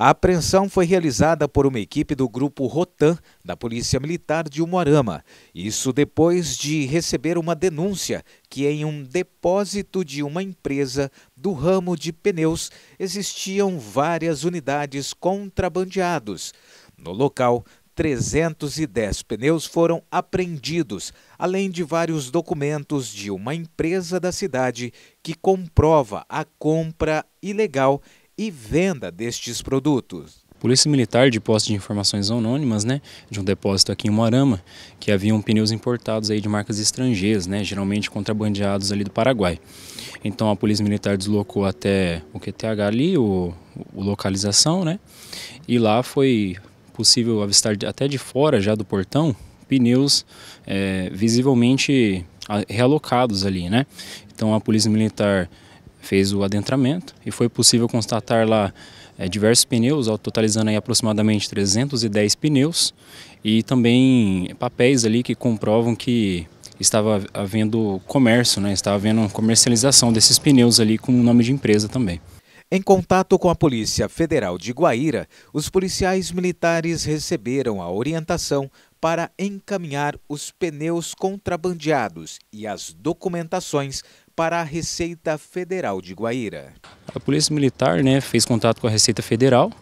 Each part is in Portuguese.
A apreensão foi realizada por uma equipe do grupo Rotan da Polícia Militar de Umuarama. Isso depois de receber uma denúncia que em um depósito de uma empresa do ramo de pneus existiam várias unidades contrabandeados. No local, 310 pneus foram apreendidos, além de vários documentos de uma empresa da cidade que comprova a compra ilegal e venda destes produtos. Polícia Militar de posse de informações anônimas, né, de um depósito aqui em Moarama, que haviam pneus importados aí de marcas estrangeiras, né, geralmente contrabandeados ali do Paraguai. Então a Polícia Militar deslocou até o QTH ali, o, o localização, né, e lá foi possível avistar até de fora já do portão pneus é, visivelmente ah, realocados ali, né. Então a Polícia Militar fez o adentramento e foi possível constatar lá é, diversos pneus, totalizando aí aproximadamente 310 pneus e também papéis ali que comprovam que estava havendo comércio, né? estava havendo comercialização desses pneus ali com o nome de empresa também. Em contato com a Polícia Federal de Guaíra, os policiais militares receberam a orientação para encaminhar os pneus contrabandeados e as documentações para a Receita Federal de Guaíra. A Polícia Militar né, fez contato com a Receita Federal,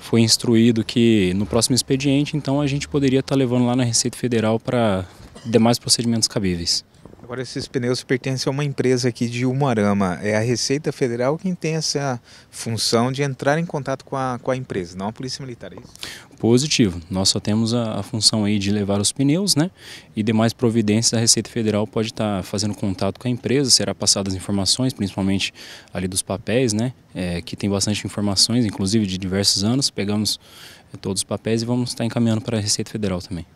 foi instruído que no próximo expediente, então a gente poderia estar levando lá na Receita Federal para demais procedimentos cabíveis. Agora, esses pneus pertencem a uma empresa aqui de Umarama. É a Receita Federal quem tem essa função de entrar em contato com a, com a empresa, não a Polícia Militar, é isso? Positivo. Nós só temos a, a função aí de levar os pneus, né? E demais providências a Receita Federal pode estar tá fazendo contato com a empresa, será passadas informações, principalmente ali dos papéis, né? É, que tem bastante informações, inclusive de diversos anos. Pegamos é, todos os papéis e vamos estar tá encaminhando para a Receita Federal também.